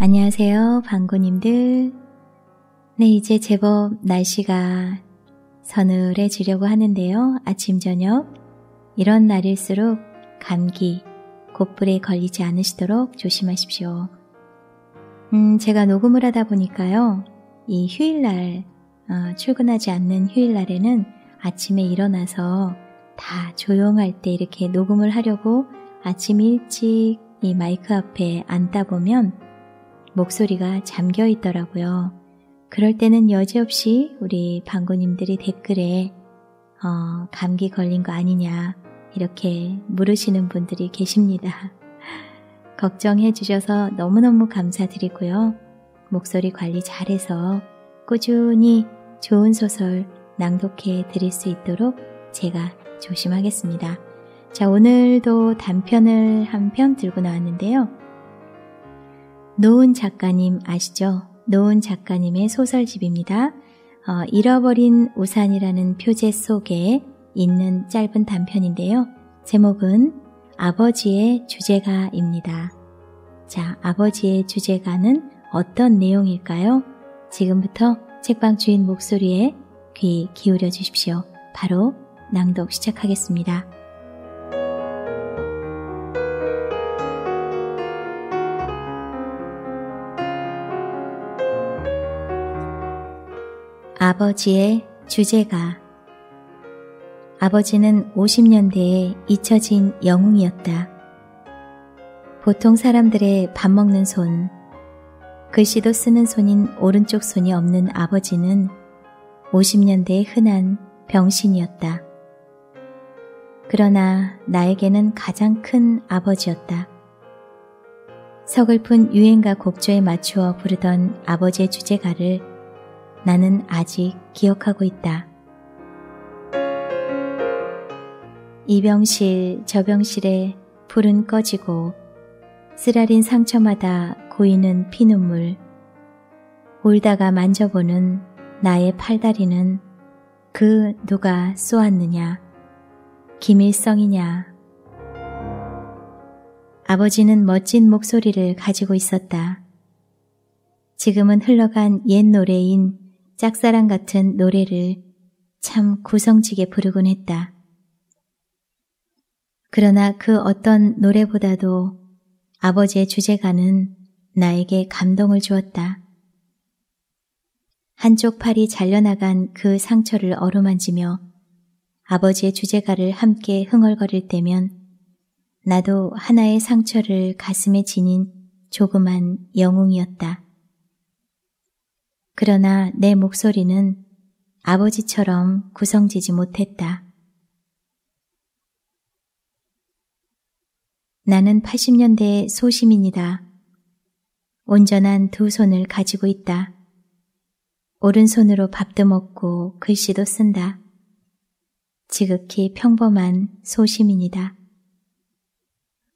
안녕하세요, 방구님들. 네, 이제 제법 날씨가 서늘해지려고 하는데요. 아침, 저녁. 이런 날일수록 감기, 곧불에 걸리지 않으시도록 조심하십시오. 음, 제가 녹음을 하다 보니까요. 이 휴일날, 어, 출근하지 않는 휴일날에는 아침에 일어나서 다 조용할 때 이렇게 녹음을 하려고 아침 일찍 이 마이크 앞에 앉다 보면 목소리가 잠겨 있더라고요. 그럴 때는 여지없이 우리 방구님들이 댓글에 어, 감기 걸린 거 아니냐 이렇게 물으시는 분들이 계십니다. 걱정해 주셔서 너무너무 감사드리고요. 목소리 관리 잘해서 꾸준히 좋은 소설 낭독해 드릴 수 있도록 제가 조심하겠습니다. 자, 오늘도 단편을 한 편 들고 나왔는데요. 노은 작가님 아시죠? 노은 작가님의 소설집입니다. 어, 잃어버린 우산이라는 표제 속에 있는 짧은 단편인데요. 제목은 아버지의 주제가입니다. 자, 아버지의 주제가는 어떤 내용일까요? 지금부터 책방 주인 목소리에 귀 기울여 주십시오. 바로 낭독 시작하겠습니다. 아버지의 주제가 아버지는 50년대에 잊혀진 영웅이었다. 보통 사람들의 밥 먹는 손, 글씨도 쓰는 손인 오른쪽 손이 없는 아버지는 50년대의 흔한 병신이었다. 그러나 나에게는 가장 큰 아버지였다. 서글픈 유행가 곡조에 맞추어 부르던 아버지의 주제가를 나는 아직 기억하고 있다. 이 병실 저 병실에 불은 꺼지고 쓰라린 상처마다 고이는 피눈물 울다가 만져보는 나의 팔다리는 그 누가 쏘았느냐 김일성이냐 아버지는 멋진 목소리를 가지고 있었다. 지금은 흘러간 옛 노래인 짝사랑 같은 노래를 참 구성지게 부르곤 했다. 그러나 그 어떤 노래보다도 아버지의 주제가는 나에게 감동을 주었다. 한쪽 팔이 잘려나간 그 상처를 어루만지며 아버지의 주제가를 함께 흥얼거릴 때면 나도 하나의 상처를 가슴에 지닌 조그만 영웅이었다. 그러나 내 목소리는 아버지처럼 구성지지 못했다. 나는 80년대 소시민이다. 온전한 두 손을 가지고 있다. 오른손으로 밥도 먹고 글씨도 쓴다. 지극히 평범한 소시민이다.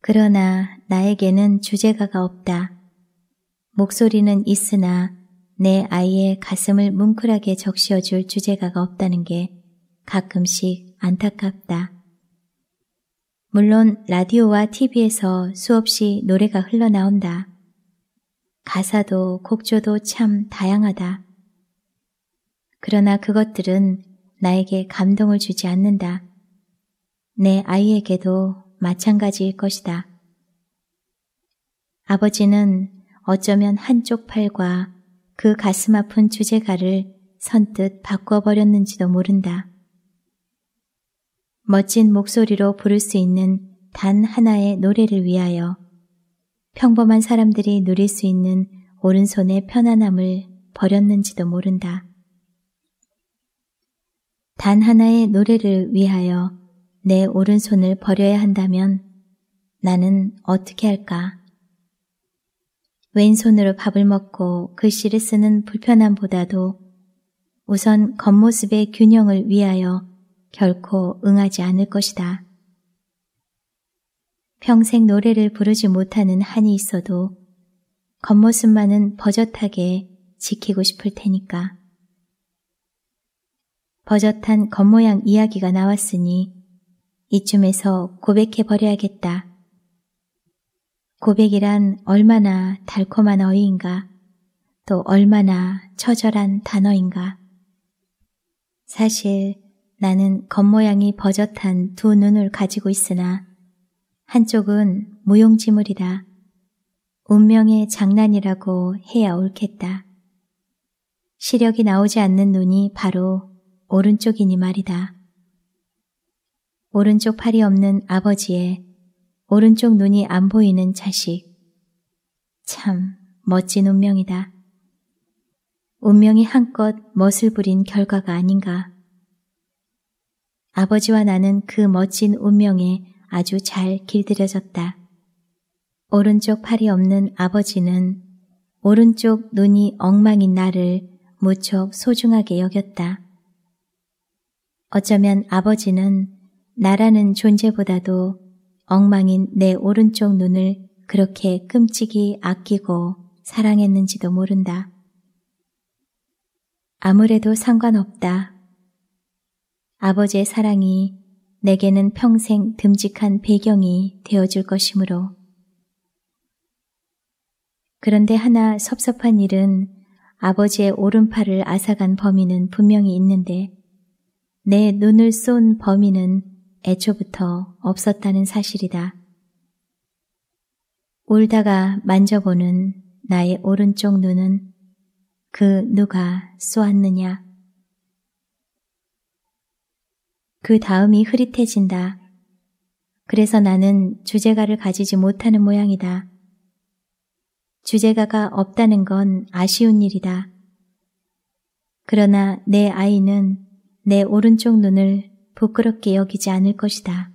그러나 나에게는 주제가가 없다. 목소리는 있으나 내 아이의 가슴을 뭉클하게 적셔줄 주제가가 없다는 게 가끔씩 안타깝다. 물론 라디오와 TV에서 수없이 노래가 흘러나온다. 가사도 곡조도 참 다양하다. 그러나 그것들은 나에게 감동을 주지 않는다. 내 아이에게도 마찬가지일 것이다. 아버지는 어쩌면 한쪽 팔과 그 가슴 아픈 주제가를 선뜻 바꿔버렸는지도 모른다. 멋진 목소리로 부를 수 있는 단 하나의 노래를 위하여 평범한 사람들이 누릴 수 있는 오른손의 편안함을 버렸는지도 모른다. 단 하나의 노래를 위하여 내 오른손을 버려야 한다면 나는 어떻게 할까? 왼손으로 밥을 먹고 글씨를 쓰는 불편함보다도 우선 겉모습의 균형을 위하여 결코 응하지 않을 것이다. 평생 노래를 부르지 못하는 한이 있어도 겉모습만은 버젓하게 지키고 싶을 테니까. 버젓한 겉모양 이야기가 나왔으니 이쯤에서 고백해 버려야겠다. 고백이란 얼마나 달콤한 어휘인가, 또 얼마나 처절한 단어인가. 사실 나는 겉모양이 버젓한 두 눈을 가지고 있으나 한쪽은 무용지물이라 운명의 장난이라고 해야 옳겠다. 시력이 나오지 않는 눈이 바로 오른쪽이니 말이다. 오른쪽 팔이 없는 아버지의 오른쪽 눈이 안 보이는 자식. 참 멋진 운명이다. 운명이 한껏 멋을 부린 결과가 아닌가. 아버지와 나는 그 멋진 운명에 아주 잘 길들여졌다. 오른쪽 팔이 없는 아버지는 오른쪽 눈이 엉망인 나를 무척 소중하게 여겼다. 어쩌면 아버지는 나라는 존재보다도 엉망인 내 오른쪽 눈을 그렇게 끔찍이 아끼고 사랑했는지도 모른다. 아무래도 상관없다. 아버지의 사랑이 내게는 평생 듬직한 배경이 되어줄 것이므로. 그런데 하나 섭섭한 일은 아버지의 오른팔을 앗아간 범인은 분명히 있는데 내 눈을 쏜 범인은 애초부터 없었다는 사실이다. 울다가 만져보는 나의 오른쪽 눈은 그 누가 쏘았느냐. 그 다음이 흐릿해진다. 그래서 나는 주제가를 가지지 못하는 모양이다. 주제가가 없다는 건 아쉬운 일이다. 그러나 내 아이는 내 오른쪽 눈을 부끄럽게 여기지 않을 것이다.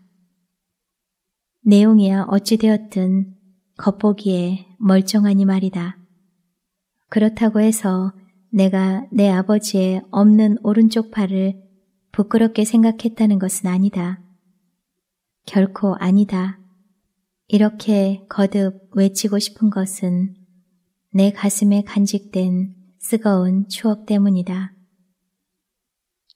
내용이야 어찌되었든 겉보기에 멀쩡하니 말이다. 그렇다고 해서 내가 내 아버지의 없는 오른쪽 팔을 부끄럽게 생각했다는 것은 아니다. 결코 아니다. 이렇게 거듭 외치고 싶은 것은 내 가슴에 간직된 뜨거운 추억 때문이다.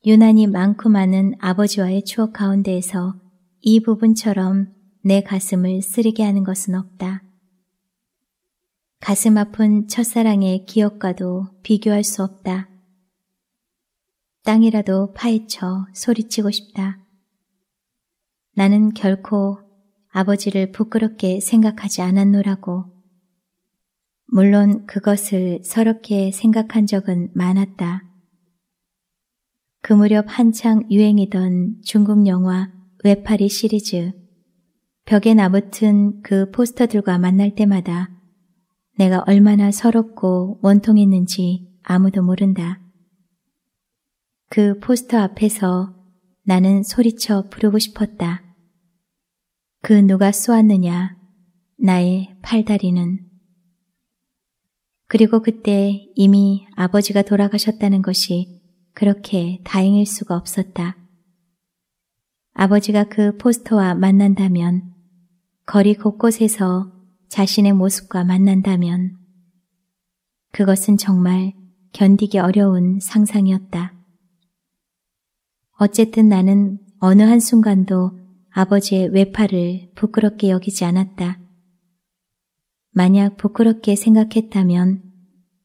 유난히 많고 많은 아버지와의 추억 가운데에서 이 부분처럼 내 가슴을 쓰리게 하는 것은 없다. 가슴 아픈 첫사랑의 기억과도 비교할 수 없다. 땅이라도 파헤쳐 소리치고 싶다. 나는 결코 아버지를 부끄럽게 생각하지 않았노라고. 물론 그것을 서럽게 생각한 적은 많았다. 그 무렵 한창 유행이던 중국 영화 외파리 시리즈 벽에 나붙은 그 포스터들과 만날 때마다 내가 얼마나 서럽고 원통했는지 아무도 모른다. 그 포스터 앞에서 나는 소리쳐 부르고 싶었다. 그 누가 쏘았느냐, 나의 팔다리는. 그리고 그때 이미 아버지가 돌아가셨다는 것이 그렇게 다행일 수가 없었다. 아버지가 그 포스터와 만난다면, 거리 곳곳에서 자신의 모습과 만난다면, 그것은 정말 견디기 어려운 상상이었다. 어쨌든 나는 어느 한순간도 아버지의 외파를 부끄럽게 여기지 않았다. 만약 부끄럽게 생각했다면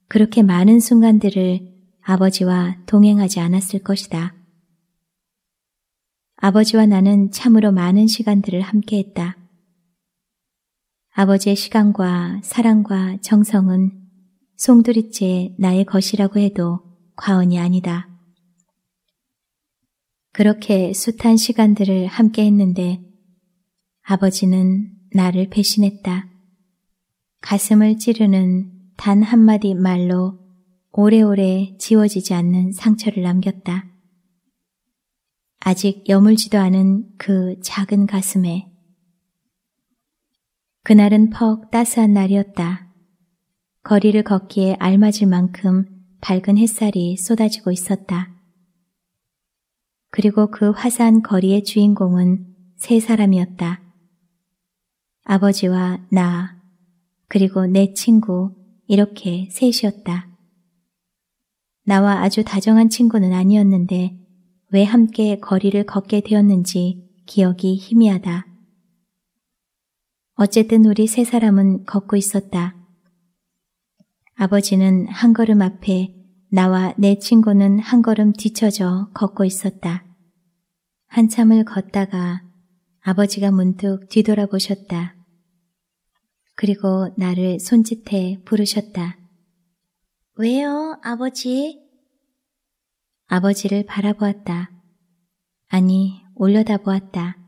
그렇게 많은 순간들을 아버지와 동행하지 않았을 것이다. 아버지와 나는 참으로 많은 시간들을 함께했다. 아버지의 시간과 사랑과 정성은 송두리째 나의 것이라고 해도 과언이 아니다. 그렇게 숱한 시간들을 함께 했는데 아버지는 나를 배신했다. 가슴을 찌르는 단 한마디 말로 오래오래 지워지지 않는 상처를 남겼다. 아직 여물지도 않은 그 작은 가슴에 그날은 퍽 따스한 날이었다. 거리를 걷기에 알맞을 만큼 밝은 햇살이 쏟아지고 있었다. 그리고 그화산 거리의 주인공은 세 사람이었다. 아버지와 나, 그리고 내 친구, 이렇게 셋이었다. 나와 아주 다정한 친구는 아니었는데 왜 함께 거리를 걷게 되었는지 기억이 희미하다. 어쨌든 우리 세 사람은 걷고 있었다. 아버지는 한 걸음 앞에 나와 내 친구는 한 걸음 뒤쳐져 걷고 있었다. 한참을 걷다가 아버지가 문득 뒤돌아보셨다. 그리고 나를 손짓해 부르셨다. 왜요, 아버지? 아버지를 바라보았다. 아니, 올려다보았다.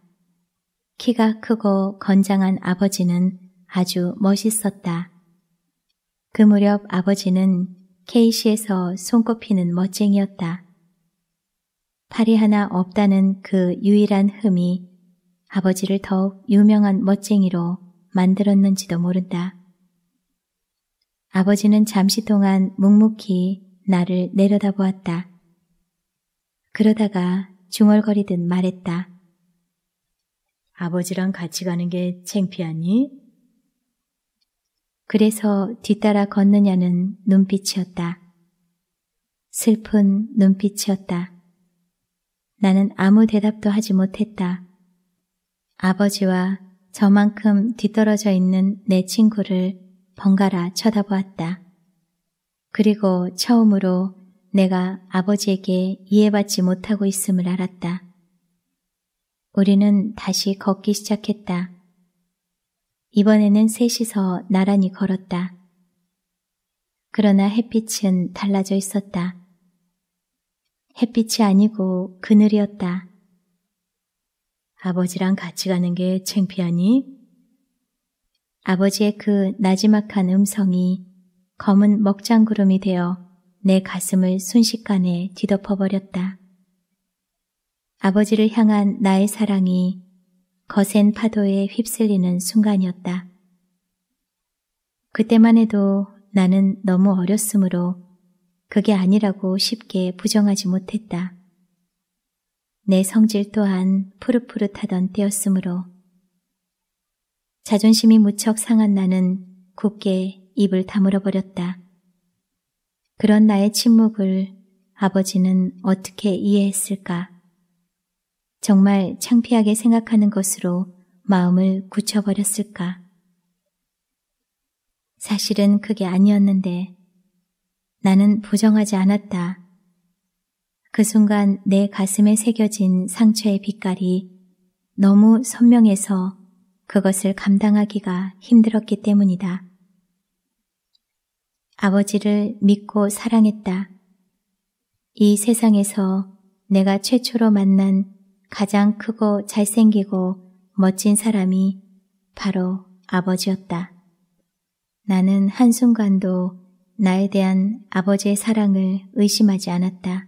키가 크고 건장한 아버지는 아주 멋있었다. 그 무렵 아버지는 케이시에서 손꼽히는 멋쟁이였다. 팔이 하나 없다는 그 유일한 흠이 아버지를 더욱 유명한 멋쟁이로 만들었는지도 모른다. 아버지는 잠시 동안 묵묵히 나를 내려다보았다. 그러다가 중얼거리듯 말했다. 아버지랑 같이 가는 게 창피하니? 그래서 뒤따라 걷느냐는 눈빛이었다. 슬픈 눈빛이었다. 나는 아무 대답도 하지 못했다. 아버지와 저만큼 뒤떨어져 있는 내 친구를 번갈아 쳐다보았다. 그리고 처음으로 내가 아버지에게 이해받지 못하고 있음을 알았다. 우리는 다시 걷기 시작했다. 이번에는 셋이서 나란히 걸었다. 그러나 햇빛은 달라져 있었다. 햇빛이 아니고 그늘이었다. 아버지랑 같이 가는 게 창피하니? 아버지의 그 나지막한 음성이 검은 먹장구름이 되어 내 가슴을 순식간에 뒤덮어버렸다. 아버지를 향한 나의 사랑이 거센 파도에 휩쓸리는 순간이었다. 그때만 해도 나는 너무 어렸으므로 그게 아니라고 쉽게 부정하지 못했다. 내 성질 또한 푸릇푸릇하던 때였으므로 자존심이 무척 상한 나는 굳게 입을 다물어 버렸다. 그런 나의 침묵을 아버지는 어떻게 이해했을까? 정말 창피하게 생각하는 것으로 마음을 굳혀버렸을까? 사실은 그게 아니었는데 나는 부정하지 않았다. 그 순간 내 가슴에 새겨진 상처의 빛깔이 너무 선명해서 그것을 감당하기가 힘들었기 때문이다. 아버지를 믿고 사랑했다. 이 세상에서 내가 최초로 만난 가장 크고 잘생기고 멋진 사람이 바로 아버지였다. 나는 한순간도 나에 대한 아버지의 사랑을 의심하지 않았다.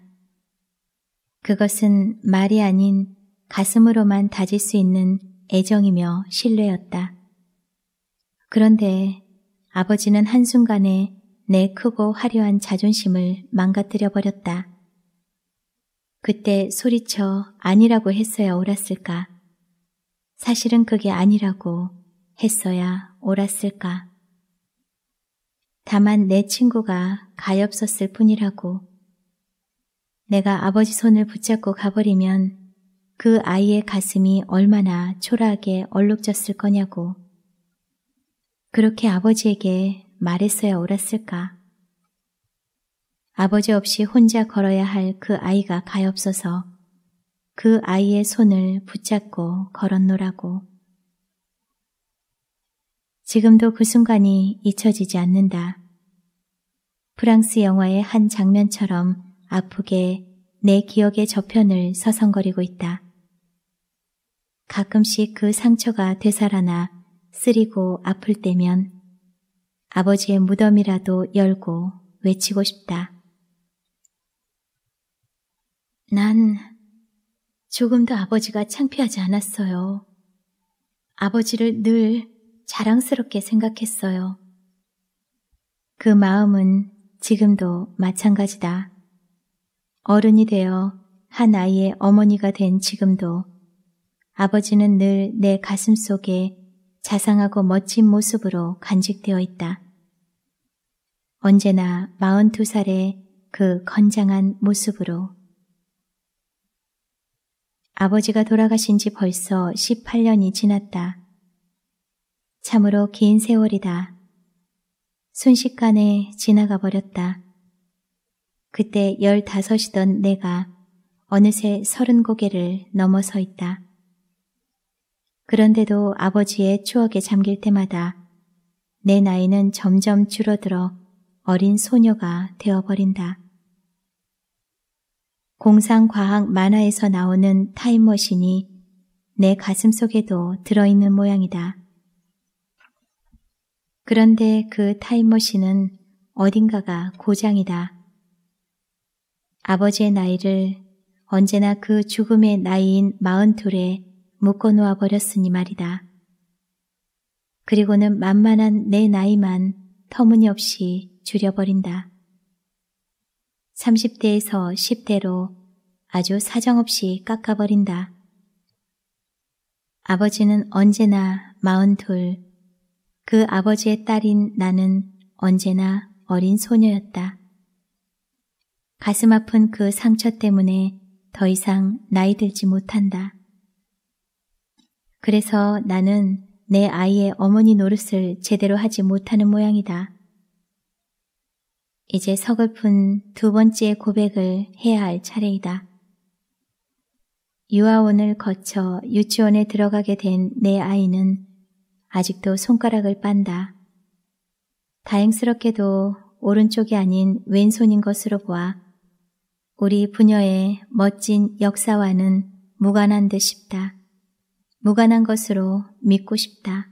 그것은 말이 아닌 가슴으로만 다질 수 있는 애정이며 신뢰였다. 그런데 아버지는 한순간에 내 크고 화려한 자존심을 망가뜨려 버렸다. 그때 소리쳐 아니라고 했어야 옳았을까? 사실은 그게 아니라고 했어야 옳았을까? 다만 내 친구가 가엾었을 뿐이라고. 내가 아버지 손을 붙잡고 가버리면 그 아이의 가슴이 얼마나 초라하게 얼룩졌을 거냐고. 그렇게 아버지에게 말했어야 옳았을까. 아버지 없이 혼자 걸어야 할 그 아이가 가엾어서 그 아이의 손을 붙잡고 걸었노라고. 지금도 그 순간이 잊혀지지 않는다. 프랑스 영화의 한 장면처럼 아프게 내 기억의 저편을 서성거리고 있다. 가끔씩 그 상처가 되살아나 쓰리고 아플 때면 아버지의 무덤이라도 열고 외치고 싶다. 난 조금도 아버지가 창피하지 않았어요. 아버지를 늘 자랑스럽게 생각했어요. 그 마음은 지금도 마찬가지다. 어른이 되어 한 아이의 어머니가 된 지금도 아버지는 늘 내 가슴 속에 자상하고 멋진 모습으로 간직되어 있다. 언제나 42살의 그 건장한 모습으로. 아버지가 돌아가신 지 벌써 18년이 지났다. 참으로 긴 세월이다. 순식간에 지나가 버렸다. 그때 15이던 내가 어느새 서른 고개를 넘어서 있다. 그런데도 아버지의 추억에 잠길 때마다 내 나이는 점점 줄어들어 어린 소녀가 되어버린다. 공상과학 만화에서 나오는 타임머신이 내 가슴 속에도 들어있는 모양이다. 그런데 그 타임머신은 어딘가가 고장이다. 아버지의 나이를 언제나 그 죽음의 나이인 마흔둘에 묶어놓아 버렸으니 말이다. 그리고는 만만한 내 나이만 터무니없이 줄여버린다. 30대에서 10대로 아주 사정없이 깎아버린다. 아버지는 언제나 마흔둘, 그 아버지의 딸인 나는 언제나 어린 소녀였다. 가슴 아픈 그 상처 때문에 더 이상 나이 들지 못한다. 그래서 나는 내 아이의 어머니 노릇을 제대로 하지 못하는 모양이다. 이제 서글픈 두 번째 고백을 해야 할 차례이다. 유아원을 거쳐 유치원에 들어가게 된 내 아이는 아직도 손가락을 빤다. 다행스럽게도 오른쪽이 아닌 왼손인 것으로 보아 우리 부녀의 멋진 역사와는 무관한 듯 싶다. 무관한 것으로 믿고 싶다.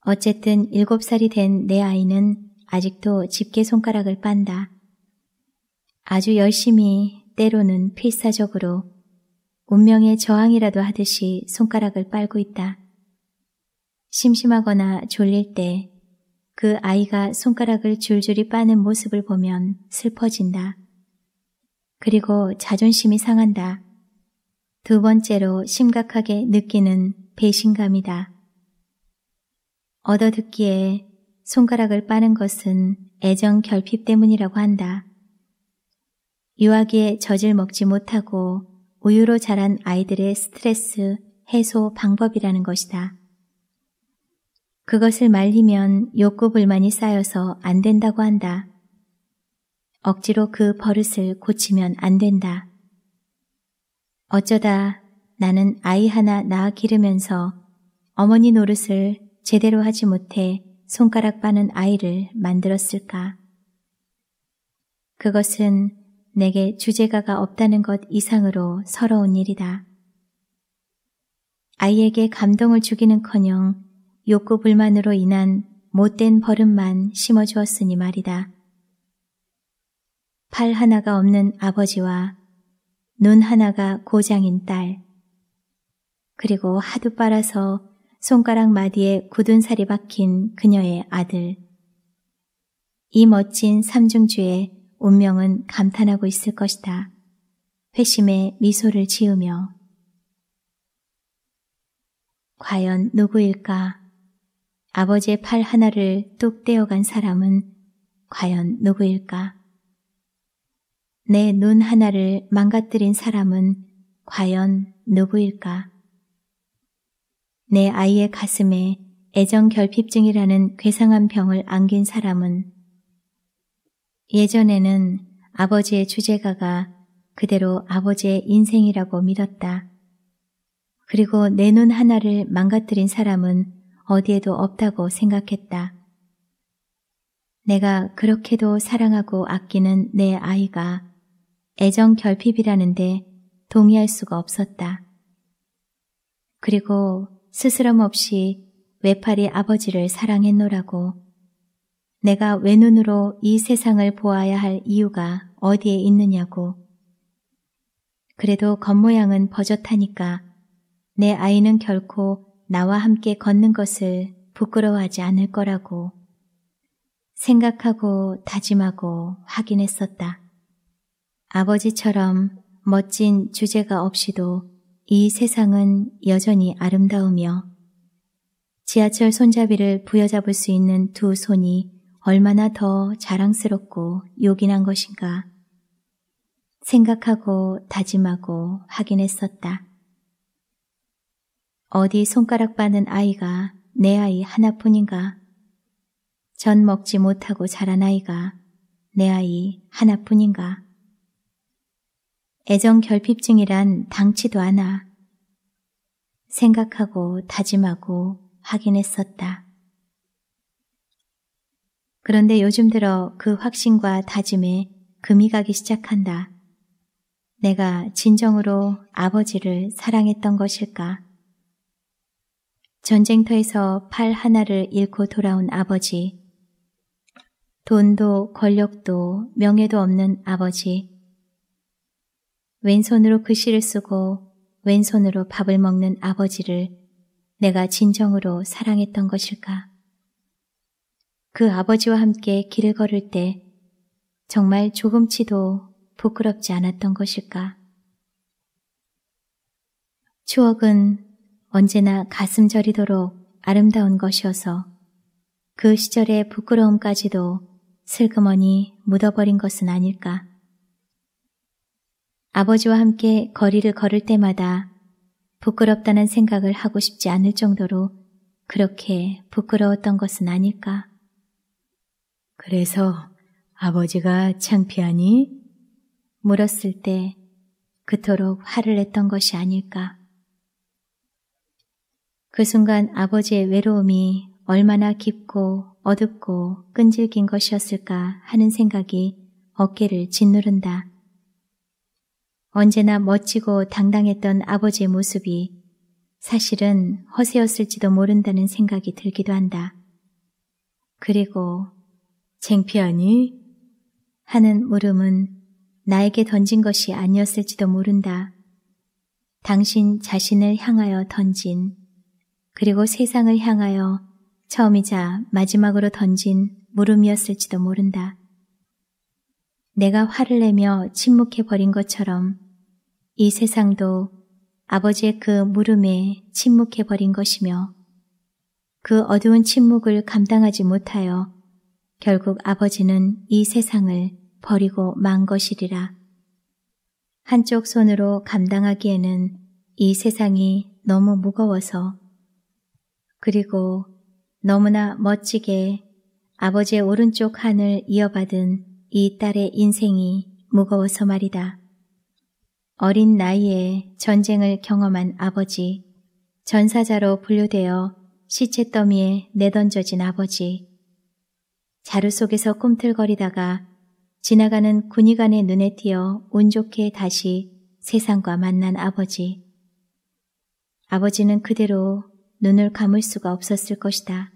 어쨌든 7살이 된 내 아이는 아직도 집게 손가락을 빤다. 아주 열심히 때로는 필사적으로 운명의 저항이라도 하듯이 손가락을 빨고 있다. 심심하거나 졸릴 때 그 아이가 손가락을 줄줄이 빠는 모습을 보면 슬퍼진다. 그리고 자존심이 상한다. 두 번째로 심각하게 느끼는 배신감이다. 얻어듣기에 손가락을 빠는 것은 애정 결핍 때문이라고 한다. 유아기에 젖을 먹지 못하고 우유로 자란 아이들의 스트레스 해소 방법이라는 것이다. 그것을 말리면 욕구 불만이 쌓여서 안 된다고 한다. 억지로 그 버릇을 고치면 안 된다. 어쩌다 나는 아이 하나 낳아 기르면서 어머니 노릇을 제대로 하지 못해 손가락 빠는 아이를 만들었을까? 그것은 내게 주제가가 없다는 것 이상으로 서러운 일이다. 아이에게 감동을 주기는커녕 욕구 불만으로 인한 못된 버릇만 심어주었으니 말이다. 팔 하나가 없는 아버지와 눈 하나가 고장인 딸. 그리고 하도 빨아서 손가락 마디에 굳은 살이 박힌 그녀의 아들. 이 멋진 삼중주의 운명은 감탄하고 있을 것이다. 회심의 미소를 지으며. 과연 누구일까? 아버지의 팔 하나를 뚝 떼어간 사람은 과연 누구일까? 내눈 하나를 망가뜨린 사람은 과연 누구일까? 내 아이의 가슴에 애정 결핍증이라는 괴상한 병을 안긴 사람은 예전에는 아버지의 주제가가 그대로 아버지의 인생이라고 믿었다. 그리고 내 눈 하나를 망가뜨린 사람은 어디에도 없다고 생각했다. 내가 그렇게도 사랑하고 아끼는 내 아이가 애정 결핍이라는데 동의할 수가 없었다. 그리고 스스럼 없이 외팔이 아버지를 사랑했노라고 내가 외눈으로 이 세상을 보아야 할 이유가 어디에 있느냐고 그래도 겉모양은 버젓하니까 내 아이는 결코 나와 함께 걷는 것을 부끄러워하지 않을 거라고 생각하고 다짐하고 확인했었다. 아버지처럼 멋진 주제가 없이도 이 세상은 여전히 아름다우며 지하철 손잡이를 부여잡을 수 있는 두 손이 얼마나 더 자랑스럽고 요긴한 것인가 생각하고 다짐하고 확인했었다. 어디 손가락 받는 아이가 내 아이 하나뿐인가? 전 먹지 못하고 자란 아이가 내 아이 하나뿐인가? 애정 결핍증이란 당치도 않아. 생각하고 다짐하고 확인했었다. 그런데 요즘 들어 그 확신과 다짐에 금이 가기 시작한다. 내가 진정으로 아버지를 사랑했던 것일까? 전쟁터에서 팔 하나를 잃고 돌아온 아버지. 돈도 권력도 명예도 없는 아버지. 왼손으로 글씨를 그 쓰고 왼손으로 밥을 먹는 아버지를 내가 진정으로 사랑했던 것일까? 그 아버지와 함께 길을 걸을 때 정말 조금치도 부끄럽지 않았던 것일까? 추억은 언제나 가슴 저리도록 아름다운 것이어서 그 시절의 부끄러움까지도 슬그머니 묻어버린 것은 아닐까? 아버지와 함께 거리를 걸을 때마다 부끄럽다는 생각을 하고 싶지 않을 정도로 그렇게 부끄러웠던 것은 아닐까. 그래서 아버지가 창피하니? 물었을 때 그토록 화를 냈던 것이 아닐까. 그 순간 아버지의 외로움이 얼마나 깊고 어둡고 끈질긴 것이었을까 하는 생각이 어깨를 짓누른다. 언제나 멋지고 당당했던 아버지의 모습이 사실은 허세였을지도 모른다는 생각이 들기도 한다. 그리고 쟁피하니? 하는 물음은 나에게 던진 것이 아니었을지도 모른다. 당신 자신을 향하여 던진, 그리고 세상을 향하여 처음이자 마지막으로 던진 물음이었을지도 모른다. 내가 화를 내며 침묵해버린 것처럼 이 세상도 아버지의 그 물음에 침묵해버린 것이며 그 어두운 침묵을 감당하지 못하여 결국 아버지는 이 세상을 버리고 만 것이리라. 한쪽 손으로 감당하기에는 이 세상이 너무 무거워서 그리고 너무나 멋지게 아버지의 오른쪽 한을 이어받은 이 딸의 인생이 무거워서 말이다. 어린 나이에 전쟁을 경험한 아버지, 전사자로 분류되어 시체 더미에 내던져진 아버지, 자루 속에서 꿈틀거리다가 지나가는 군의관의 눈에 띄어 운 좋게 다시 세상과 만난 아버지. 아버지는 그대로 눈을 감을 수가 없었을 것이다.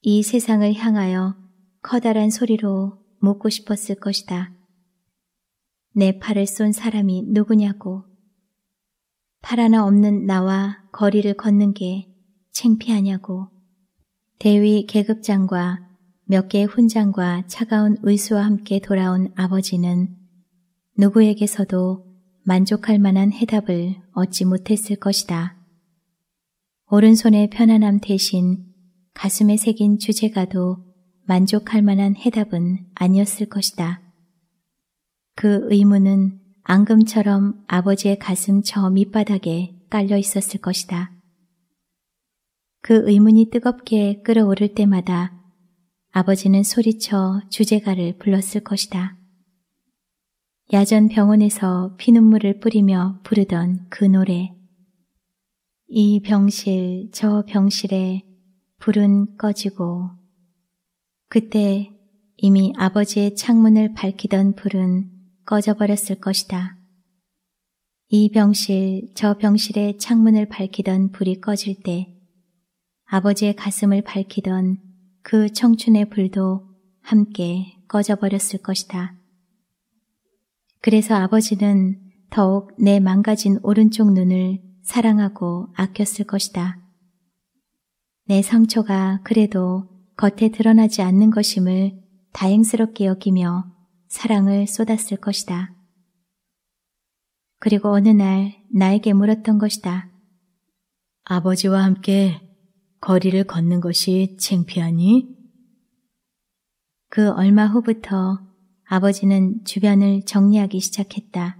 이 세상을 향하여 커다란 소리로 묻고 싶었을 것이다. 내 팔을 쏜 사람이 누구냐고. 팔 하나 없는 나와 거리를 걷는 게 창피하냐고. 대위 계급장과 몇 개의 훈장과 차가운 의수와 함께 돌아온 아버지는 누구에게서도 만족할 만한 해답을 얻지 못했을 것이다. 오른손의 편안함 대신 가슴에 새긴 주제가도 만족할 만한 해답은 아니었을 것이다. 그 의문은 앙금처럼 아버지의 가슴 저 밑바닥에 깔려 있었을 것이다. 그 의문이 뜨겁게 끓어오를 때마다 아버지는 소리쳐 주제가를 불렀을 것이다. 야전 병원에서 피눈물을 뿌리며 부르던 그 노래. 이 병실, 저 병실에 불은 꺼지고 그때 이미 아버지의 창문을 밝히던 불은 꺼져버렸을 것이다. 이 병실, 저 병실의 창문을 밝히던 불이 꺼질 때 아버지의 가슴을 밝히던 그 청춘의 불도 함께 꺼져버렸을 것이다. 그래서 아버지는 더욱 내 망가진 오른쪽 눈을 사랑하고 아꼈을 것이다. 내 상처가 그래도 겉에 드러나지 않는 것임을 다행스럽게 여기며 사랑을 쏟았을 것이다. 그리고 어느 날 나에게 물었던 것이다. 아버지와 함께 거리를 걷는 것이 창피하니? 그 얼마 후부터 아버지는 주변을 정리하기 시작했다.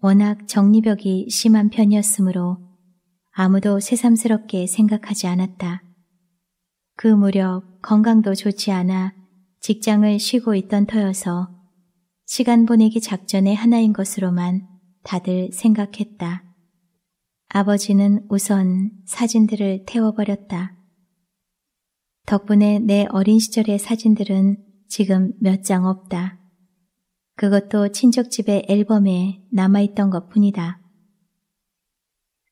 워낙 정리벽이 심한 편이었으므로 아무도 새삼스럽게 생각하지 않았다. 그 무렵 건강도 좋지 않아 직장을 쉬고 있던 터여서 시간 보내기 작전의 하나인 것으로만 다들 생각했다. 아버지는 우선 사진들을 태워버렸다. 덕분에 내 어린 시절의 사진들은 지금 몇 장 없다. 그것도 친척집의 앨범에 남아있던 것 뿐이다.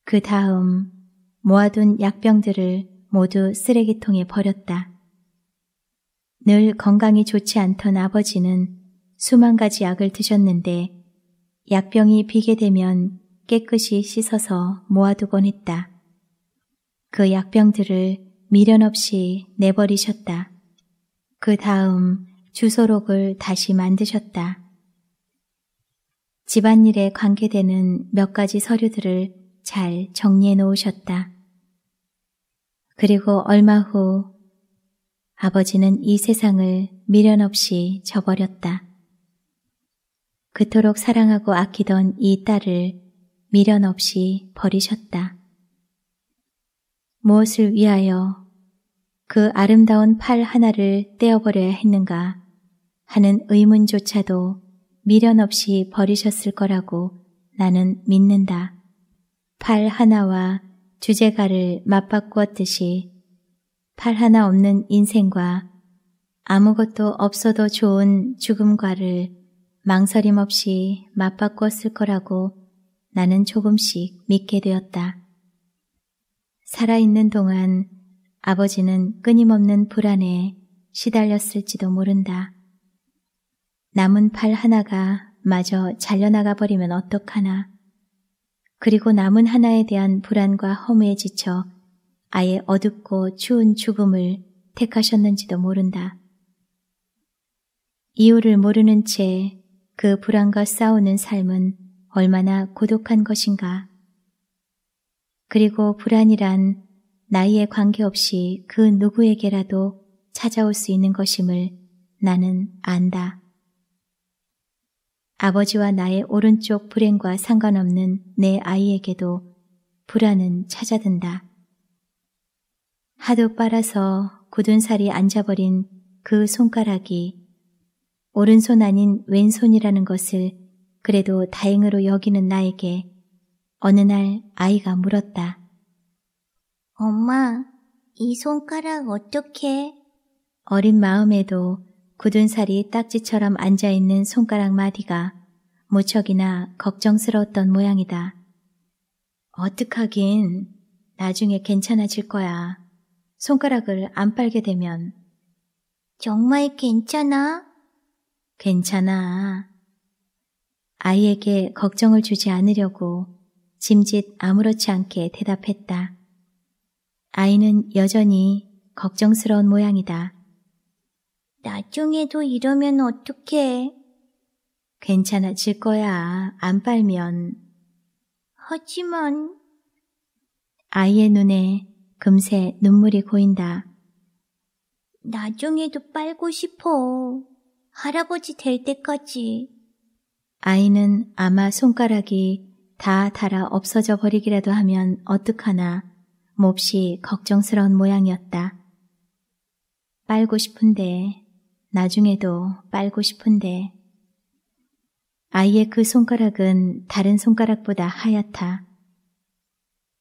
그 다음 모아둔 약병들을 모두 쓰레기통에 버렸다. 늘 건강이 좋지 않던 아버지는 수만 가지 약을 드셨는데 약병이 비게 되면 깨끗이 씻어서 모아두곤 했다. 그 약병들을 미련 없이 내버리셨다. 그 다음 주소록을 다시 만드셨다. 집안일에 관계되는 몇 가지 서류들을 잘 정리해 놓으셨다. 그리고 얼마 후 아버지는 이 세상을 미련 없이 저버렸다. 그토록 사랑하고 아끼던 이 딸을 미련 없이 버리셨다. 무엇을 위하여 그 아름다운 팔 하나를 떼어버려야 했는가 하는 의문조차도 미련 없이 버리셨을 거라고 나는 믿는다. 팔 하나와 주제가를 맞바꾸었듯이 팔 하나 없는 인생과 아무것도 없어도 좋은 죽음과를 망설임 없이 맞바꿨을 거라고 나는 조금씩 믿게 되었다. 살아있는 동안 아버지는 끊임없는 불안에 시달렸을지도 모른다. 남은 팔 하나가 마저 잘려나가 버리면 어떡하나. 그리고 남은 하나에 대한 불안과 허무에 지쳐 아예 어둡고 추운 죽음을 택하셨는지도 모른다. 이유를 모르는 채 그 불안과 싸우는 삶은 얼마나 고독한 것인가. 그리고 불안이란 나이에 관계없이 그 누구에게라도 찾아올 수 있는 것임을 나는 안다. 아버지와 나의 오른쪽 불행과 상관없는 내 아이에게도 불안은 찾아든다. 하도 빨아서 굳은 살이 앉아버린 그 손가락이 오른손 아닌 왼손이라는 것을 그래도 다행으로 여기는 나에게 어느 날 아이가 물었다. 엄마, 이 손가락 어떻게? 어린 마음에도 굳은 살이 딱지처럼 앉아있는 손가락 마디가 무척이나 걱정스러웠던 모양이다. 어떡하긴 나중에 괜찮아질 거야. 손가락을 안 빨게 되면. 정말 괜찮아? 괜찮아. 아이에게 걱정을 주지 않으려고 짐짓 아무렇지 않게 대답했다. 아이는 여전히 걱정스러운 모양이다. 나중에도 이러면 어떡해. 괜찮아질 거야. 안 빨면. 하지만. 아이의 눈에 금세 눈물이 고인다. 나중에도 빨고 싶어. 할아버지 될 때까지. 아이는 아마 손가락이 다 닳아 없어져 버리기라도 하면 어떡하나 몹시 걱정스러운 모양이었다. 빨고 싶은데 나중에도 빨고 싶은데 아이의 그 손가락은 다른 손가락보다 하얗다.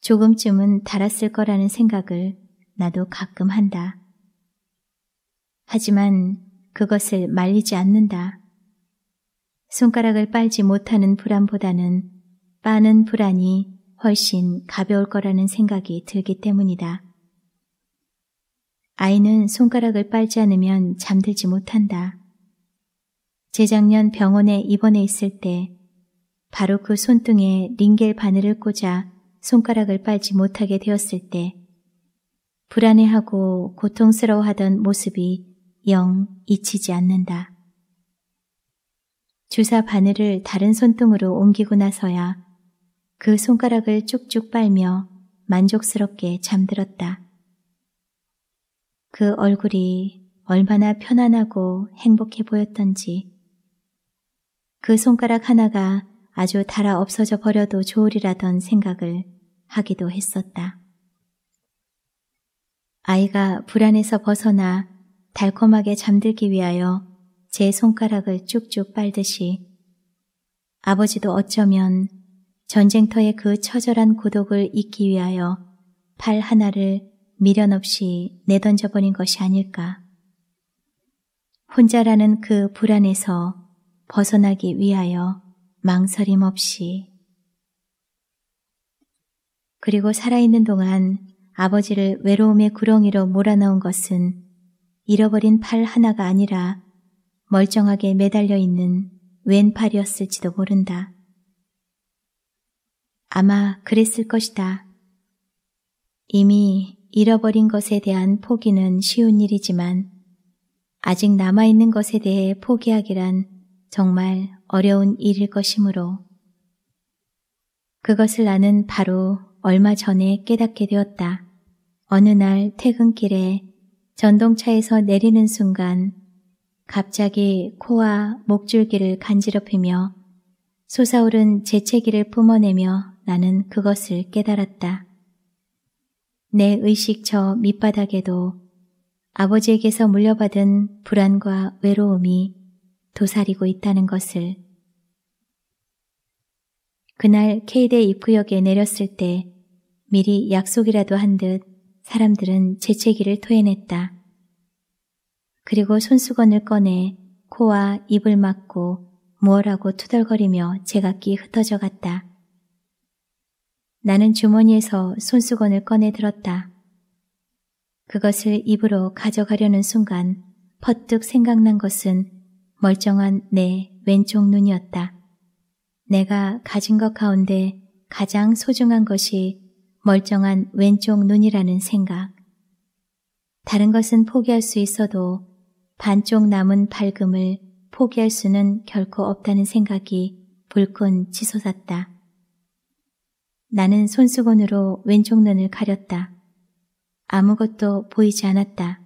조금쯤은 달았을 거라는 생각을 나도 가끔 한다. 하지만 그것을 말리지 않는다. 손가락을 빨지 못하는 불안보다는 빠는 불안이 훨씬 가벼울 거라는 생각이 들기 때문이다. 아이는 손가락을 빨지 않으면 잠들지 못한다. 재작년 병원에 입원해 있을 때 바로 그 손등에 링겔 바늘을 꽂아 손가락을 빨지 못하게 되었을 때 불안해하고 고통스러워하던 모습이 영 잊히지 않는다. 주사 바늘을 다른 손등으로 옮기고 나서야 그 손가락을 쭉쭉 빨며 만족스럽게 잠들었다. 그 얼굴이 얼마나 편안하고 행복해 보였던지 그 손가락 하나가 아주 달아 없어져 버려도 좋으리라던 생각을 하기도 했었다. 아이가 불안에서 벗어나 달콤하게 잠들기 위하여 제 손가락을 쭉쭉 빨듯이 아버지도 어쩌면 전쟁터의 그 처절한 고독을 잊기 위하여 팔 하나를 미련 없이 내던져버린 것이 아닐까. 혼자라는 그 불안에서 벗어나기 위하여 망설임 없이 그리고 살아있는 동안 아버지를 외로움의 구렁이로 몰아넣은 것은 잃어버린 팔 하나가 아니라 멀쩡하게 매달려 있는 왼팔이었을지도 모른다. 아마 그랬을 것이다. 이미 잃어버린 것에 대한 포기는 쉬운 일이지만 아직 남아있는 것에 대해 포기하기란 정말 어려운 일일 것이므로 그것을 나는 바로 얼마 전에 깨닫게 되었다. 어느 날 퇴근길에 전동차에서 내리는 순간 갑자기 코와 목줄기를 간지럽히며 솟아오른 재채기를 뿜어내며 나는 그것을 깨달았다. 내 의식 저 밑바닥에도 아버지에게서 물려받은 불안과 외로움이 도사리고 있다는 것을 그날 케이대 입구역에 내렸을 때 미리 약속이라도 한 듯 사람들은 재채기를 토해냈다. 그리고 손수건을 꺼내 코와 입을 막고 무얼하고 투덜거리며 제각기 흩어져 갔다. 나는 주머니에서 손수건을 꺼내 들었다. 그것을 입으로 가져가려는 순간 퍼뜩 생각난 것은 멀쩡한 내 왼쪽 눈이었다. 내가 가진 것 가운데 가장 소중한 것이 멀쩡한 왼쪽 눈이라는 생각. 다른 것은 포기할 수 있어도 반쪽 남은 밝음을 포기할 수는 결코 없다는 생각이 불끈 치솟았다. 나는 손수건으로 왼쪽 눈을 가렸다. 아무것도 보이지 않았다.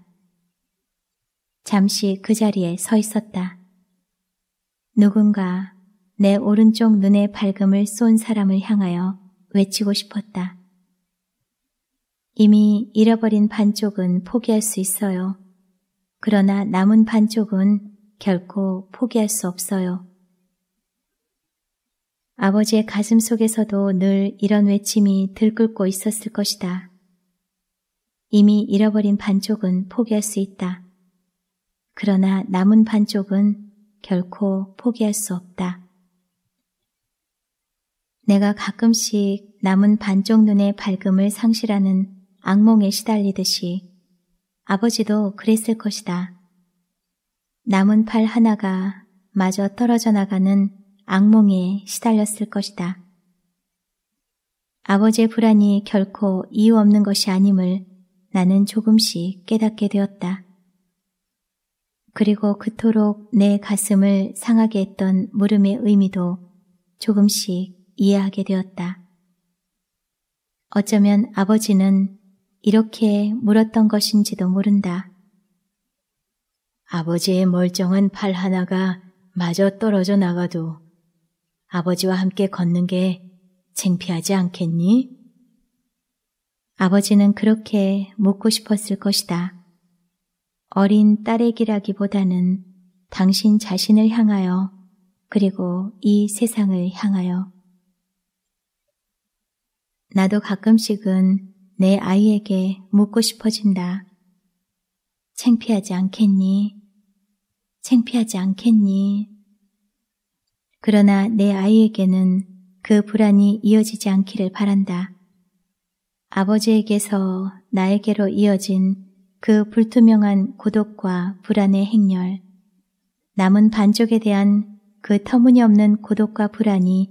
잠시 그 자리에 서 있었다. 누군가 내 오른쪽 눈에 밝음을 쏜 사람을 향하여 외치고 싶었다. 이미 잃어버린 반쪽은 포기할 수 있어요. 그러나 남은 반쪽은 결코 포기할 수 없어요. 아버지의 가슴 속에서도 늘 이런 외침이 들끓고 있었을 것이다. 이미 잃어버린 반쪽은 포기할 수 있다. 그러나 남은 반쪽은 결코 포기할 수 없다. 내가 가끔씩 남은 반쪽 눈의 밝음을 상실하는 악몽에 시달리듯이 아버지도 그랬을 것이다. 남은 팔 하나가 마저 떨어져 나가는 악몽에 시달렸을 것이다. 아버지의 불안이 결코 이유 없는 것이 아님을 나는 조금씩 깨닫게 되었다. 그리고 그토록 내 가슴을 상하게 했던 물음의 의미도 조금씩 이해하게 되었다. 어쩌면 아버지는 이렇게 물었던 것인지도 모른다. 아버지의 멀쩡한 팔 하나가 마저 떨어져 나가도 아버지와 함께 걷는 게 창피하지 않겠니? 아버지는 그렇게 묻고 싶었을 것이다. 어린 딸에게라기보다는 당신 자신을 향하여 그리고 이 세상을 향하여 나도 가끔씩은 내 아이에게 묻고 싶어진다. 창피하지 않겠니? 창피하지 않겠니? 그러나 내 아이에게는 그 불안이 이어지지 않기를 바란다. 아버지에게서 나에게로 이어진 그 불투명한 고독과 불안의 행렬, 남은 반쪽에 대한 그 터무니없는 고독과 불안이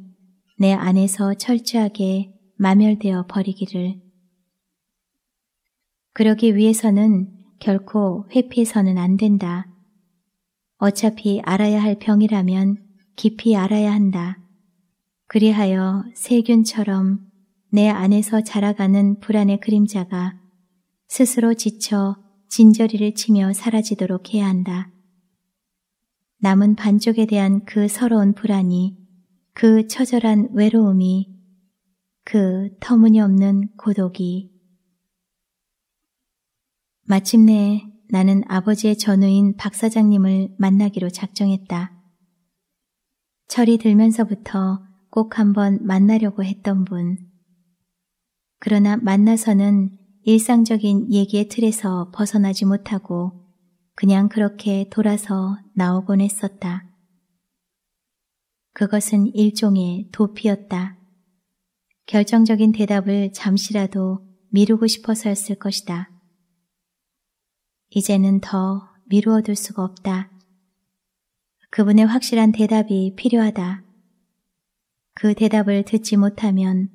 내 안에서 철저하게 마멸되어 버리기를. 그러기 위해서는 결코 회피해서는 안 된다. 어차피 알아야 할 병이라면 깊이 알아야 한다. 그리하여 세균처럼 내 안에서 자라가는 불안의 그림자가 스스로 지쳐 진저리를 치며 사라지도록 해야 한다. 남은 반쪽에 대한 그 서러운 불안이 그 처절한 외로움이 그 터무니없는 고독이 마침내 나는 아버지의 전우인 박 사장님을 만나기로 작정했다. 철이 들면서부터 꼭 한번 만나려고 했던 분. 그러나 만나서는 일상적인 얘기의 틀에서 벗어나지 못하고 그냥 그렇게 돌아서 나오곤 했었다. 그것은 일종의 도피였다. 결정적인 대답을 잠시라도 미루고 싶어서였을 것이다. 이제는 더 미루어둘 수가 없다. 그분의 확실한 대답이 필요하다. 그 대답을 듣지 못하면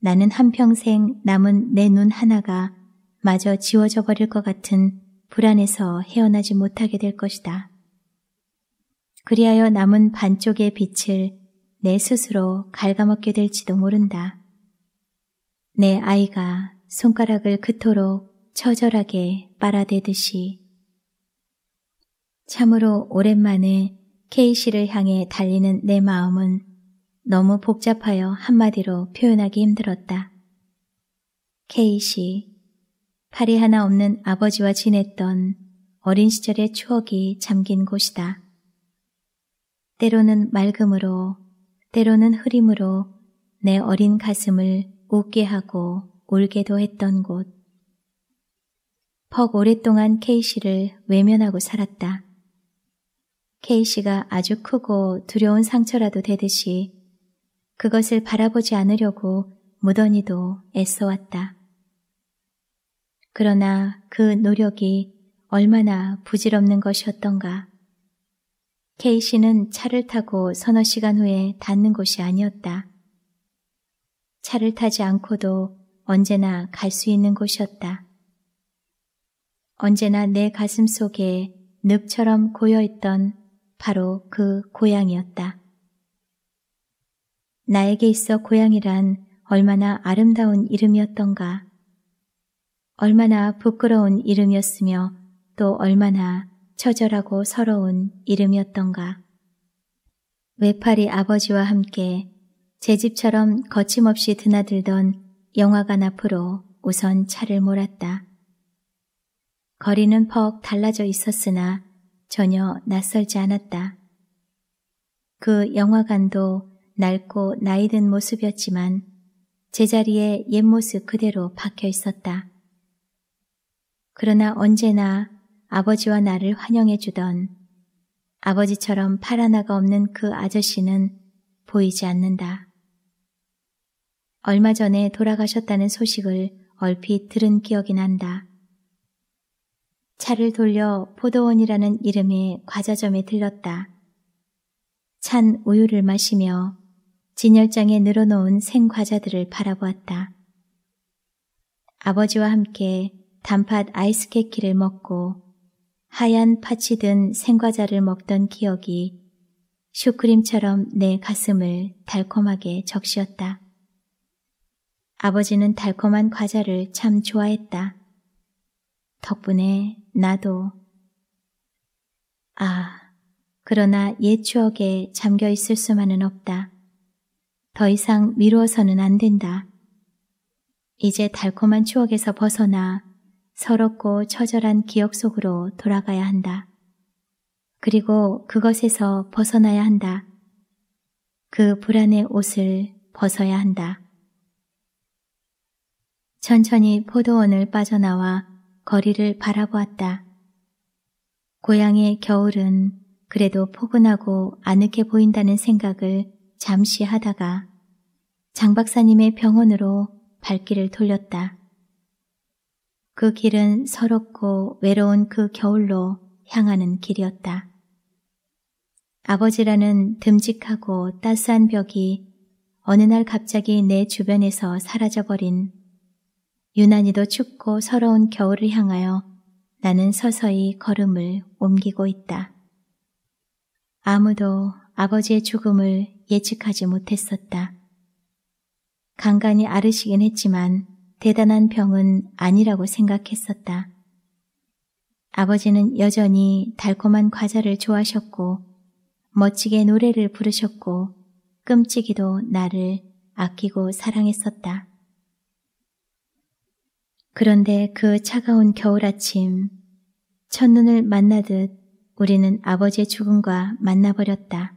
나는 한평생 남은 내 눈 하나가 마저 지워져 버릴 것 같은 불안에서 헤어나지 못하게 될 것이다. 그리하여 남은 반쪽의 빛을 내 스스로 갉아먹게 될지도 모른다. 내 아이가 손가락을 그토록 처절하게 빨아대듯이 참으로 오랜만에 케이씨를 향해 달리는 내 마음은 너무 복잡하여 한마디로 표현하기 힘들었다. 케이씨, 팔이 하나 없는 아버지와 지냈던 어린 시절의 추억이 잠긴 곳이다. 때로는 맑음으로, 때로는 흐림으로 내 어린 가슴을 웃게 하고 울게도 했던 곳. 퍽 오랫동안 케이씨를 외면하고 살았다. 케이씨가 아주 크고 두려운 상처라도 되듯이 그것을 바라보지 않으려고 무던히도 애써왔다. 그러나 그 노력이 얼마나 부질없는 것이었던가. 케이씨는 차를 타고 서너 시간 후에 닿는 곳이 아니었다. 차를 타지 않고도 언제나 갈 수 있는 곳이었다. 언제나 내 가슴 속에 늪처럼 고여있던 바로 그 고향이었다. 나에게 있어 고향이란 얼마나 아름다운 이름이었던가. 얼마나 부끄러운 이름이었으며 또 얼마나 처절하고 서러운 이름이었던가. 외팔이 아버지와 함께 제 집처럼 거침없이 드나들던 영화관 앞으로 우선 차를 몰았다. 거리는 퍽 달라져 있었으나 전혀 낯설지 않았다. 그 영화관도 낡고 나이든 모습이었지만 제자리에 옛 모습 그대로 박혀 있었다. 그러나 언제나 아버지와 나를 환영해 주던 아버지처럼 팔 하나가 없는 그 아저씨는 보이지 않는다. 얼마 전에 돌아가셨다는 소식을 얼핏 들은 기억이 난다. 차를 돌려 포도원이라는 이름의 과자점에 들렀다. 찬 우유를 마시며 진열장에 늘어놓은 생과자들을 바라보았다. 아버지와 함께 단팥 아이스케키를 먹고 하얀 파치 든 생과자를 먹던 기억이 슈크림처럼 내 가슴을 달콤하게 적시었다. 아버지는 달콤한 과자를 참 좋아했다. 덕분에 나도 아, 그러나 옛 추억에 잠겨 있을 수만은 없다. 더 이상 미루어서는 안 된다. 이제 달콤한 추억에서 벗어나 서럽고 처절한 기억 속으로 돌아가야 한다. 그리고 그것에서 벗어나야 한다. 그 불안의 옷을 벗어야 한다. 천천히 포도원을 빠져나와 거리를 바라보았다. 고향의 겨울은 그래도 포근하고 아늑해 보인다는 생각을 잠시 하다가 장 박사님의 병원으로 발길을 돌렸다. 그 길은 서럽고 외로운 그 겨울로 향하는 길이었다. 아버지라는 듬직하고 따스한 벽이 어느 날 갑자기 내 주변에서 사라져버린 유난히도 춥고 서러운 겨울을 향하여 나는 서서히 걸음을 옮기고 있다. 아무도 아버지의 죽음을 예측하지 못했었다. 간간히 아르시긴 했지만 대단한 병은 아니라고 생각했었다. 아버지는 여전히 달콤한 과자를 좋아하셨고 멋지게 노래를 부르셨고 끔찍이도 나를 아끼고 사랑했었다. 그런데 그 차가운 겨울 아침, 첫눈을 만나듯 우리는 아버지의 죽음과 만나버렸다.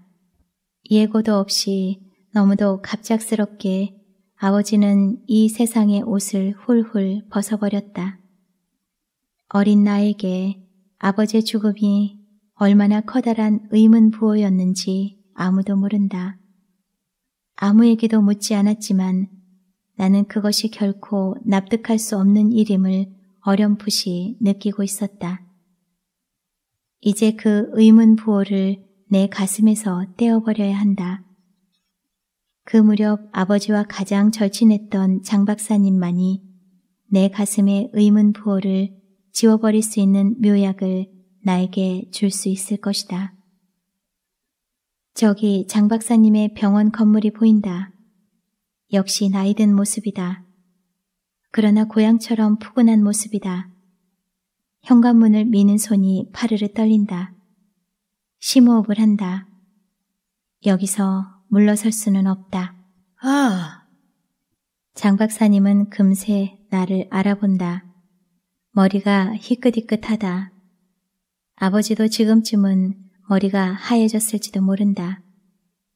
예고도 없이 너무도 갑작스럽게 아버지는 이 세상의 옷을 훌훌 벗어버렸다. 어린 나에게 아버지의 죽음이 얼마나 커다란 의문 부호였는지 아무도 모른다. 아무에게도 묻지 않았지만 나는 그것이 결코 납득할 수 없는 일임을 어렴풋이 느끼고 있었다. 이제 그 의문 부호를 내 가슴에서 떼어버려야 한다. 그 무렵 아버지와 가장 절친했던 장 박사님만이 내가슴에 의문 부호를 지워버릴 수 있는 묘약을 나에게 줄 수 있을 것이다. 저기 장 박사님의 병원 건물이 보인다. 역시 나이든 모습이다. 그러나 고향처럼 푸근한 모습이다. 현관문을 미는 손이 파르르 떨린다. 심호흡을 한다. 여기서 물러설 수는 없다. 아! 장 박사님은 금세 나를 알아본다. 머리가 희끗희끗하다. 아버지도 지금쯤은 머리가 하얘졌을지도 모른다.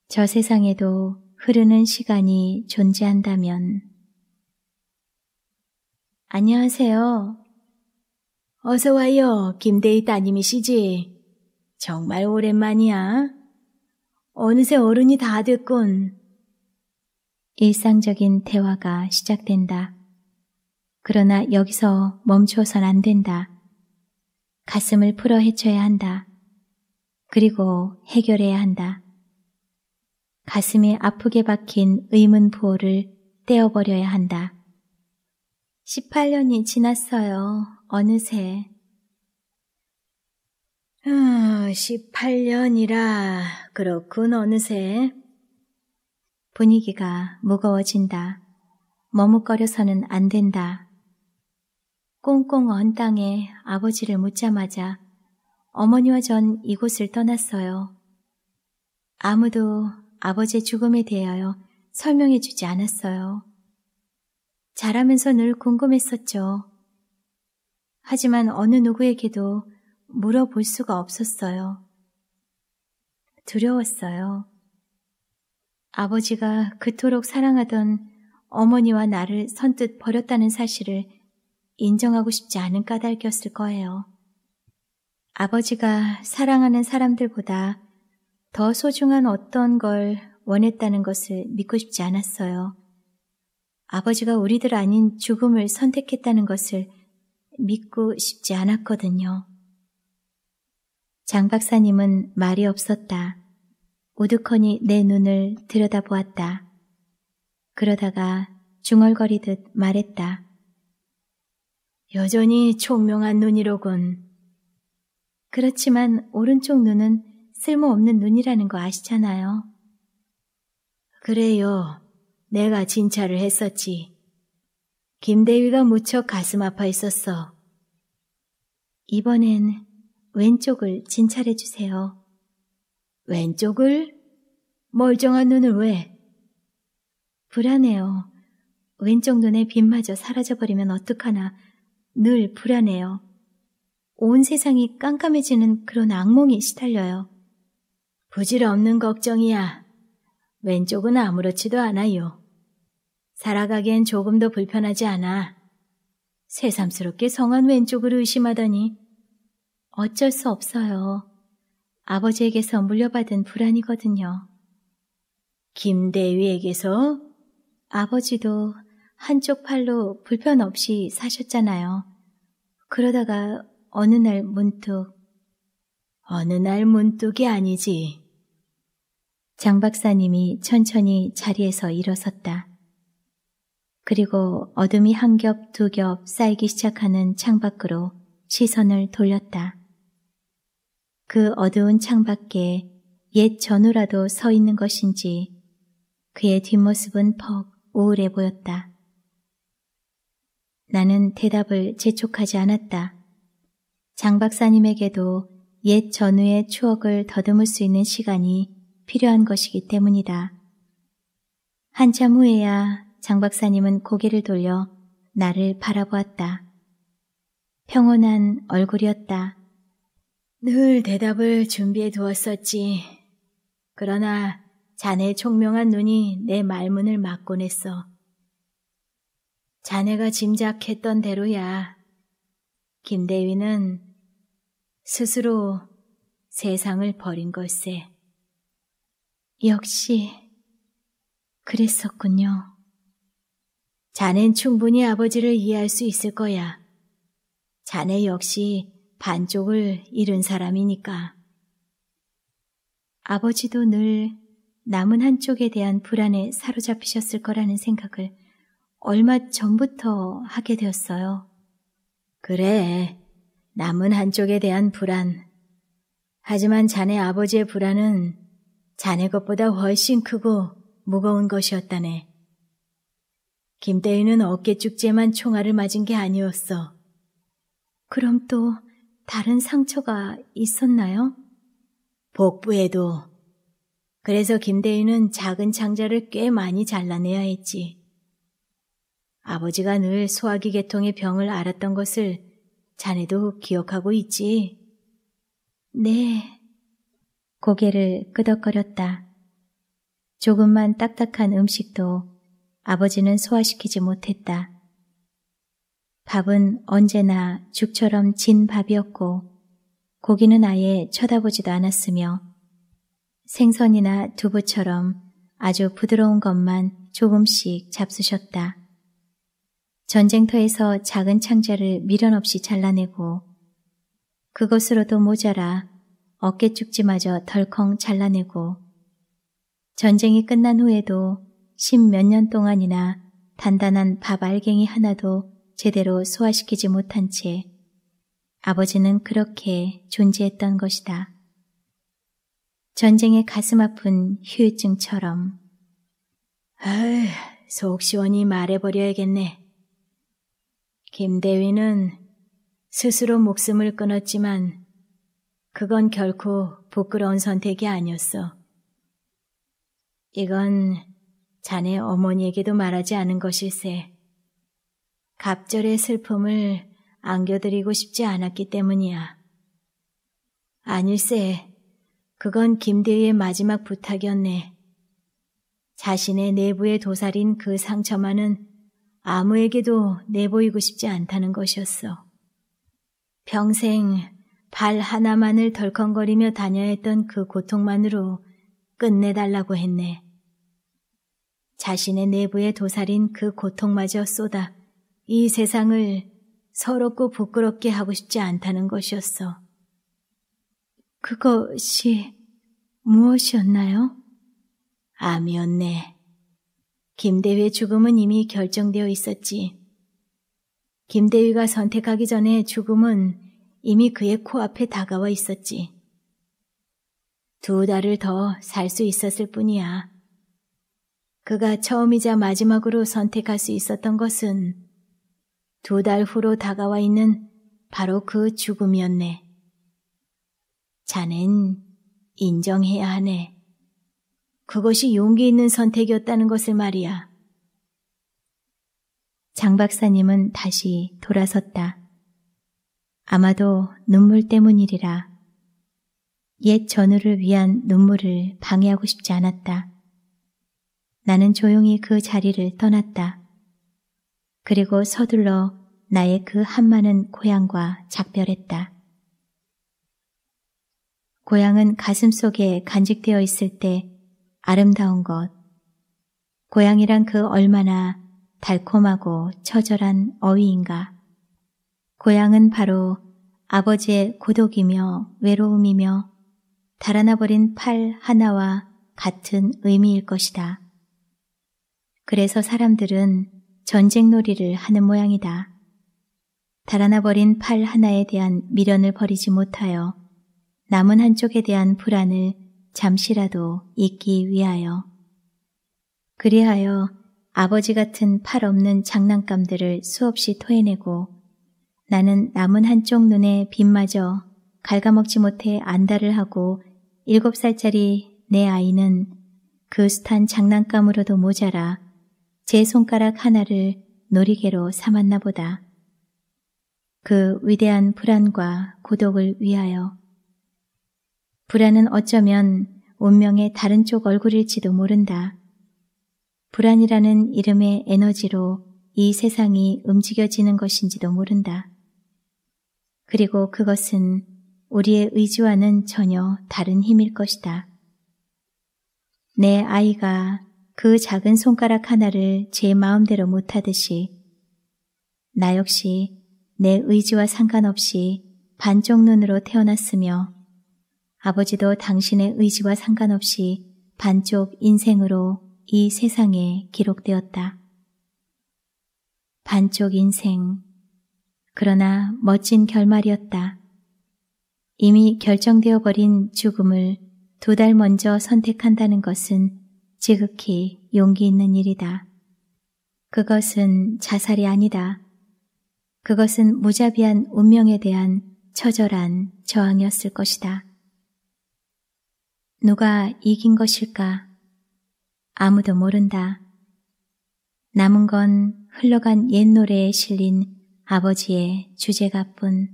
저 세상에도 흐르는 시간이 존재한다면 안녕하세요. 어서 와요. 김대희 따님이시지? 정말 오랜만이야. 어느새 어른이 다 됐군. 일상적인 대화가 시작된다. 그러나 여기서 멈춰선 안 된다. 가슴을 풀어 헤쳐야 한다. 그리고 해결해야 한다. 가슴에 아프게 박힌 의문 부호를 떼어버려야 한다. 18년이 지났어요. 어느새. 음, 아, 18년이라 그렇군 어느새. 분위기가 무거워진다. 머뭇거려서는 안 된다. 꽁꽁 언 땅에 아버지를 묻자마자 어머니와 전 이곳을 떠났어요. 아무도 아버지의 죽음에 대하여 설명해 주지 않았어요. 자라면서 늘 궁금했었죠. 하지만 어느 누구에게도 물어볼 수가 없었어요. 두려웠어요. 아버지가 그토록 사랑하던 어머니와 나를 선뜻 버렸다는 사실을 인정하고 싶지 않은 까닭이었을 거예요. 아버지가 사랑하는 사람들보다 더 소중한 어떤 걸 원했다는 것을 믿고 싶지 않았어요. 아버지가 우리들 아닌 죽음을 선택했다는 것을 믿고 싶지 않았거든요. 장 박사님은 말이 없었다. 우두커니 내 눈을 들여다보았다. 그러다가 중얼거리듯 말했다. 여전히 총명한 눈이로군. 그렇지만 오른쪽 눈은 쓸모없는 눈이라는 거 아시잖아요. 그래요. 내가 진찰을 했었지. 김대위가 무척 가슴 아파했었어. 이번엔 왼쪽을 진찰해 주세요. 왼쪽을? 멀쩡한 눈을 왜? 불안해요. 왼쪽 눈에 빛마저 사라져버리면 어떡하나 늘 불안해요. 온 세상이 깜깜해지는 그런 악몽이 시달려요. 부질없는 걱정이야. 왼쪽은 아무렇지도 않아요. 살아가기엔 조금도 불편하지 않아. 새삼스럽게 성한 왼쪽을 의심하더니 어쩔 수 없어요. 아버지에게서 물려받은 불안이거든요. 김대위에게서? 아버지도 한쪽 팔로 불편 없이 사셨잖아요. 그러다가 어느 날 문득, 어느 날 문득이 아니지. 장 박사님이 천천히 자리에서 일어섰다. 그리고 어둠이 한 겹 두 겹 쌓이기 시작하는 창밖으로 시선을 돌렸다. 그 어두운 창밖에 옛 전우라도 서 있는 것인지 그의 뒷모습은 퍽 우울해 보였다. 나는 대답을 재촉하지 않았다. 장 박사님에게도 옛 전우의 추억을 더듬을 수 있는 시간이 필요한 것이기 때문이다. 한참 후에야 장 박사님은 고개를 돌려 나를 바라보았다. 평온한 얼굴이었다. 늘 대답을 준비해 두었었지. 그러나 자네 총명한 눈이 내 말문을 막곤 했어. 자네가 짐작했던 대로야. 김대위는 스스로 세상을 버린 걸세. 역시 그랬었군요. 자넨 충분히 아버지를 이해할 수 있을 거야. 자네 역시 반쪽을 잃은 사람이니까. 아버지도 늘 남은 한쪽에 대한 불안에 사로잡히셨을 거라는 생각을 얼마 전부터 하게 되었어요. 그래, 남은 한쪽에 대한 불안. 하지만 자네 아버지의 불안은 자네 것보다 훨씬 크고 무거운 것이었다네. 김대희는 어깨죽지에만 총알을 맞은 게 아니었어. 그럼 또 다른 상처가 있었나요? 복부에도. 그래서 김대희는 작은 창자를 꽤 많이 잘라내야 했지. 아버지가 늘 소화기 계통의 병을 알았던 것을 자네도 기억하고 있지? 네. 고개를 끄덕거렸다. 조금만 딱딱한 음식도 아버지는 소화시키지 못했다. 밥은 언제나 죽처럼 진 밥이었고 고기는 아예 쳐다보지도 않았으며 생선이나 두부처럼 아주 부드러운 것만 조금씩 잡수셨다. 전쟁터에서 작은 창자를 미련 없이 잘라내고 그것으로도 모자라 어깨축지마저 덜컹 잘라내고 전쟁이 끝난 후에도 십몇 년 동안이나 단단한 밥 알갱이 하나도 제대로 소화시키지 못한 채 아버지는 그렇게 존재했던 것이다. 전쟁의 가슴 아픈 휴유증처럼 아휴, 속 시원히 말해버려야겠네. 김대위는 스스로 목숨을 끊었지만 그건 결코 부끄러운 선택이 아니었어. 이건 자네 어머니에게도 말하지 않은 것일세. 갑절의 슬픔을 안겨드리고 싶지 않았기 때문이야. 아닐세. 그건 김대희의 마지막 부탁이었네. 자신의 내부의 도살인 그 상처만은 아무에게도 내보이고 싶지 않다는 것이었어. 평생 발 하나만을 덜컹거리며 다녀야 했던 그 고통만으로 끝내달라고 했네. 자신의 내부에 도살인 그 고통마저 쏟아 이 세상을 서럽고 부끄럽게 하고 싶지 않다는 것이었어. 그것이 무엇이었나요? 암이었네. 김대휘의 죽음은 이미 결정되어 있었지. 김대휘가 선택하기 전에 죽음은 이미 그의 코앞에 다가와 있었지. 두 달을 더 살 수 있었을 뿐이야. 그가 처음이자 마지막으로 선택할 수 있었던 것은 두 달 후로 다가와 있는 바로 그 죽음이었네. 자넨 인정해야 하네. 그것이 용기 있는 선택이었다는 것을 말이야. 장 박사님은 다시 돌아섰다. 아마도 눈물 때문이리라. 옛 전우를 위한 눈물을 방해하고 싶지 않았다. 나는 조용히 그 자리를 떠났다. 그리고 서둘러 나의 그 한많은 고향과 작별했다. 고향은 가슴 속에 간직되어 있을 때 아름다운 것. 고향이란 그 얼마나 달콤하고 처절한 어휘인가. 고향은 바로 아버지의 고독이며 외로움이며 달아나버린 팔 하나와 같은 의미일 것이다. 그래서 사람들은 전쟁놀이를 하는 모양이다. 달아나버린 팔 하나에 대한 미련을 버리지 못하여 남은 한쪽에 대한 불안을 잠시라도 잊기 위하여. 그리하여 아버지 같은 팔 없는 장난감들을 수없이 토해내고 나는 남은 한쪽 눈에 빛마저 갉아먹지 못해 안달을 하고 일곱 살짜리 내 아이는 그 숱한 장난감으로도 모자라 제 손가락 하나를 놀이개로 삼았나 보다. 그 위대한 불안과 고독을 위하여 불안은 어쩌면 운명의 다른 쪽 얼굴일지도 모른다. 불안이라는 이름의 에너지로 이 세상이 움직여지는 것인지도 모른다. 그리고 그것은 우리의 의지와는 전혀 다른 힘일 것이다. 내 아이가 그 작은 손가락 하나를 제 마음대로 못하듯이 나 역시 내 의지와 상관없이 반쪽 눈으로 태어났으며 아버지도 당신의 의지와 상관없이 반쪽 인생으로 이 세상에 기록되었다. 반쪽 인생, 그러나 멋진 결말이었다. 이미 결정되어 버린 죽음을 두 달 먼저 선택한다는 것은 지극히 용기 있는 일이다. 그것은 자살이 아니다. 그것은 무자비한 운명에 대한 처절한 저항이었을 것이다. 누가 이긴 것일까? 아무도 모른다. 남은 건 흘러간 옛 노래에 실린 아버지의 주제가뿐.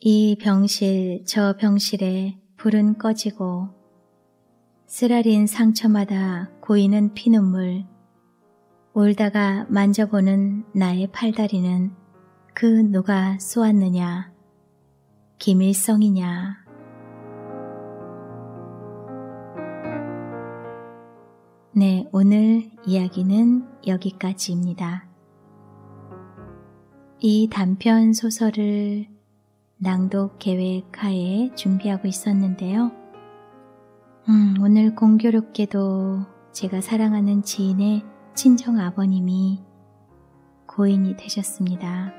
이 병실 저 병실에 불은 꺼지고 쓰라린 상처마다 고이는 피눈물 울다가 만져보는 나의 팔다리는 그 누가 쏘았느냐 김일성이냐 네 오늘 이야기는 여기까지입니다. 이 단편 소설을 낭독 계획하에 준비하고 있었는데요. 음, 오늘 공교롭게도 제가 사랑하는 지인의 친정 아버님이 고인이 되셨습니다.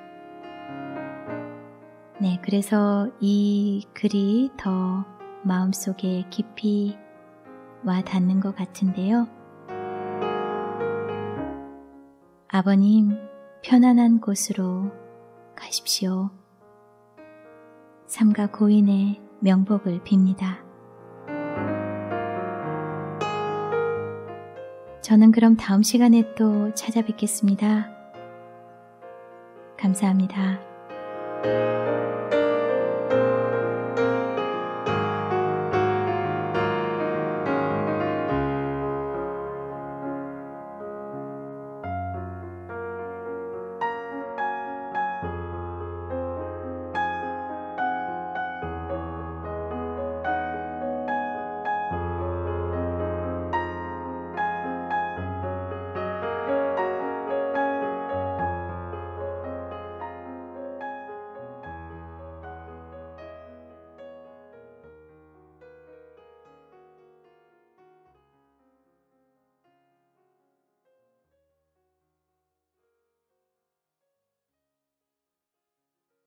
네, 그래서 이 글이 더 마음속에 깊이 와 닿는 것 같은데요. 아버님, 편안한 곳으로 가십시오. 삼가 고인의 명복을 빕니다. 저는 그럼 다음 시간에 또 찾아뵙겠습니다. 감사합니다.